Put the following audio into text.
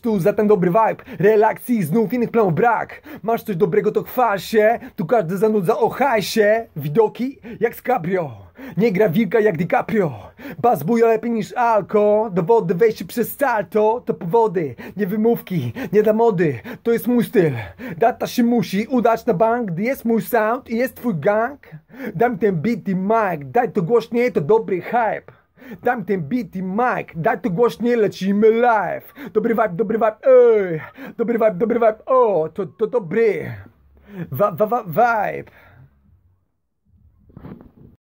tu za ten dobry vibe, relakcji, znów innych planów brak Masz coś dobrego to chwal się, tu każdy zanudza o hajsie Widoki jak z cabrio, nie gra wilka jak DiCaprio Bas buja lepiej niż alko, dowody wejście przez salto To powody, nie wymówki, nie dla mody, to jest mój styl Data się musi udać na bank, gdy jest mój sound i jest twój gang Dam ten beat i mic, daj to głośniej, to dobry hype Tamten beaty mic, daj to głośniej, lecimy live. Dobry vibe, dobry vibe, ej. Dobry vibe, dobry vibe, o, to, to dobry. Va, va, va, vibe.